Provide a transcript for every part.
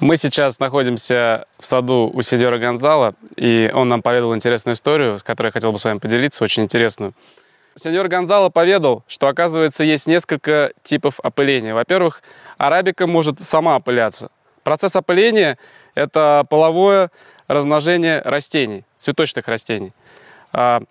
Мы сейчас находимся в саду у Сидера Гонзала, и он нам поведал интересную историю, с которой я хотел бы с вами поделиться, очень интересную. Сеньор Гонзало поведал, что, оказывается, есть несколько типов опыления. Во-первых, арабика может сама опыляться. Процесс опыления – это половое размножение растений, цветочных растений. А,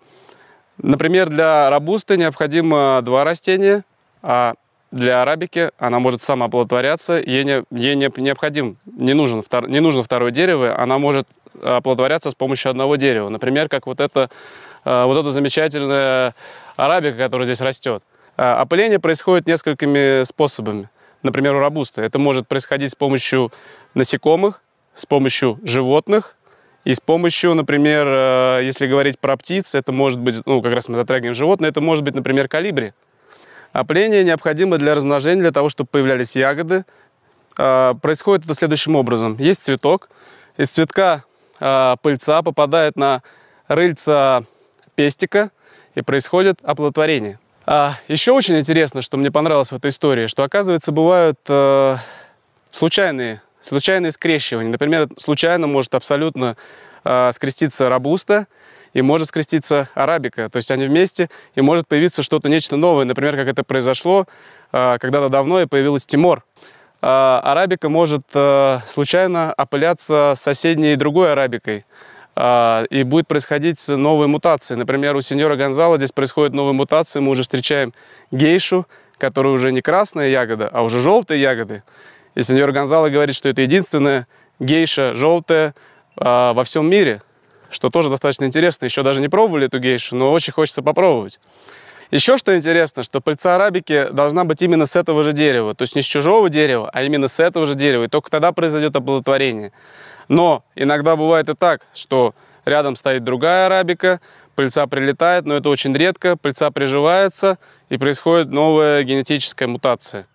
например, для рабусты необходимо два растения, а для арабики она может самооплодотворяться, ей, не, ей не, необходим, не, нужен, втор, не нужно второе дерево, она может оплодотворяться с помощью одного дерева. Например, как вот это, э, вот эта замечательная арабика, которая здесь растет. А опыление происходит несколькими способами. Например, у рабуста Это может происходить с помощью насекомых, с помощью животных, и с помощью, например, э, если говорить про птиц, это может быть, ну, как раз мы затрагиваем животное, это может быть, например, калибри. Опление необходимо для размножения, для того, чтобы появлялись ягоды. А, происходит это следующим образом. Есть цветок. Из цветка а, пыльца попадает на рыльца пестика и происходит оплодотворение. А еще очень интересно, что мне понравилось в этой истории, что, оказывается, бывают э, случайные, случайные скрещивания. Например, случайно может абсолютно э, скреститься рабуста и может скреститься арабика. То есть они вместе, и может появиться что-то, нечто новое. Например, как это произошло а, когда-то давно, и появилась Тимор. А, арабика может э, случайно опыляться соседней другой арабикой а, и будет происходить новые мутации. Например, у сеньора Гонзала здесь происходят новые мутации. Мы уже встречаем гейшу, которая уже не красная ягода, а уже желтые ягоды. И сеньор Гонзало говорит, что это единственная гейша желтая во всем мире что тоже достаточно интересно. Еще даже не пробовали эту гейшу, но очень хочется попробовать. Еще что интересно, что пыльца арабики должна быть именно с этого же дерева. То есть не с чужого дерева, а именно с этого же дерева. И только тогда произойдет оплодотворение. Но иногда бывает и так, что рядом стоит другая арабика, пыльца прилетает, но это очень редко, пыльца приживается и происходит новая генетическая мутация.